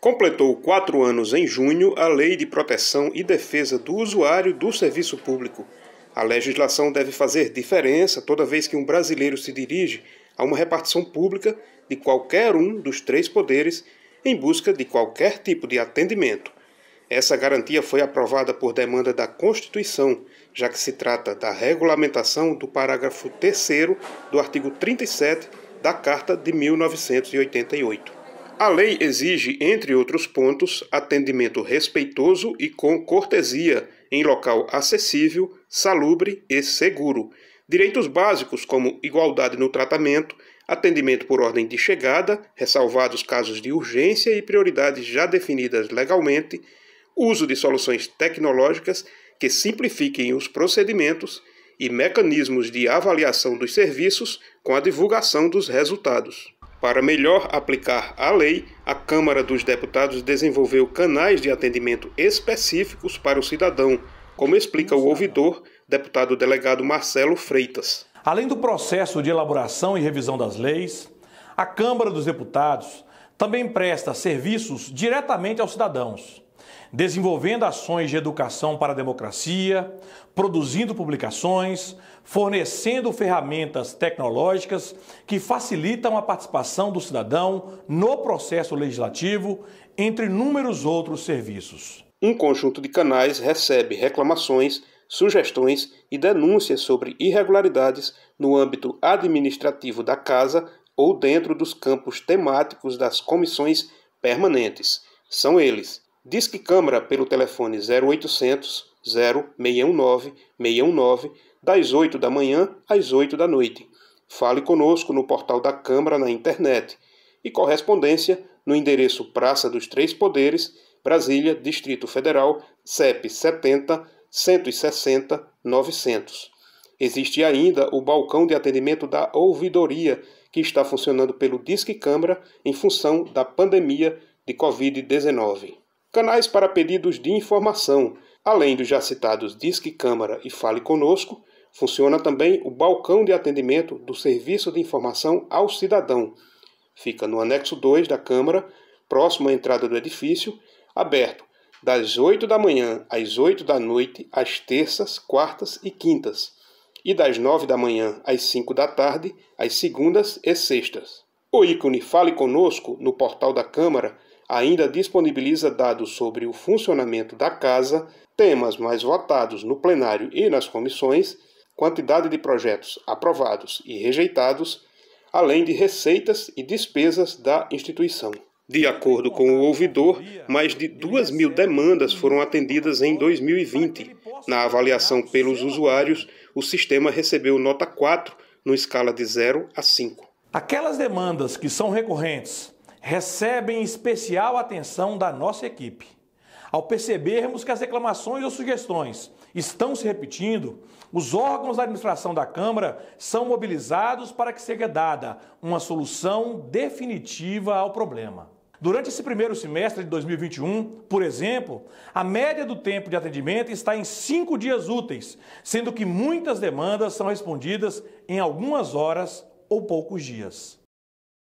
Completou quatro anos em junho a Lei de Proteção e Defesa do Usuário do Serviço Público. A legislação deve fazer diferença toda vez que um brasileiro se dirige a uma repartição pública de qualquer um dos três poderes em busca de qualquer tipo de atendimento. Essa garantia foi aprovada por demanda da Constituição, já que se trata da regulamentação do parágrafo 3 do artigo 37 da Carta de 1988. A lei exige, entre outros pontos, atendimento respeitoso e com cortesia, em local acessível, salubre e seguro. Direitos básicos como igualdade no tratamento, atendimento por ordem de chegada, ressalvados casos de urgência e prioridades já definidas legalmente, uso de soluções tecnológicas que simplifiquem os procedimentos e mecanismos de avaliação dos serviços com a divulgação dos resultados. Para melhor aplicar a lei, a Câmara dos Deputados desenvolveu canais de atendimento específicos para o cidadão, como explica o ouvidor, deputado delegado Marcelo Freitas. Além do processo de elaboração e revisão das leis, a Câmara dos Deputados também presta serviços diretamente aos cidadãos desenvolvendo ações de educação para a democracia, produzindo publicações, fornecendo ferramentas tecnológicas que facilitam a participação do cidadão no processo legislativo, entre inúmeros outros serviços. Um conjunto de canais recebe reclamações, sugestões e denúncias sobre irregularidades no âmbito administrativo da Casa ou dentro dos campos temáticos das comissões permanentes. São eles: Disque Câmara pelo telefone 0800 0619 619, das 8 da manhã às 8 da noite. Fale conosco no portal da Câmara na internet. E correspondência no endereço Praça dos Três Poderes, Brasília, Distrito Federal, CEP 70 160 900. Existe ainda o balcão de atendimento da ouvidoria, que está funcionando pelo Disque Câmara em função da pandemia de Covid-19 canais para pedidos de informação. Além dos já citados Disque Câmara e Fale Conosco, funciona também o Balcão de Atendimento do Serviço de Informação ao Cidadão. Fica no anexo 2 da Câmara, próximo à entrada do edifício, aberto das 8 da manhã às 8 da noite, às terças, quartas e quintas, e das 9 da manhã às 5 da tarde, às segundas e sextas. O ícone Fale Conosco no portal da Câmara ainda disponibiliza dados sobre o funcionamento da casa, temas mais votados no plenário e nas comissões, quantidade de projetos aprovados e rejeitados, além de receitas e despesas da instituição. De acordo com o ouvidor, mais de 2 mil demandas foram atendidas em 2020. Na avaliação pelos usuários, o sistema recebeu nota 4, no escala de 0 a 5. Aquelas demandas que são recorrentes recebem especial atenção da nossa equipe. Ao percebermos que as reclamações ou sugestões estão se repetindo, os órgãos da administração da Câmara são mobilizados para que seja dada uma solução definitiva ao problema. Durante esse primeiro semestre de 2021, por exemplo, a média do tempo de atendimento está em cinco dias úteis, sendo que muitas demandas são respondidas em algumas horas ou poucos dias.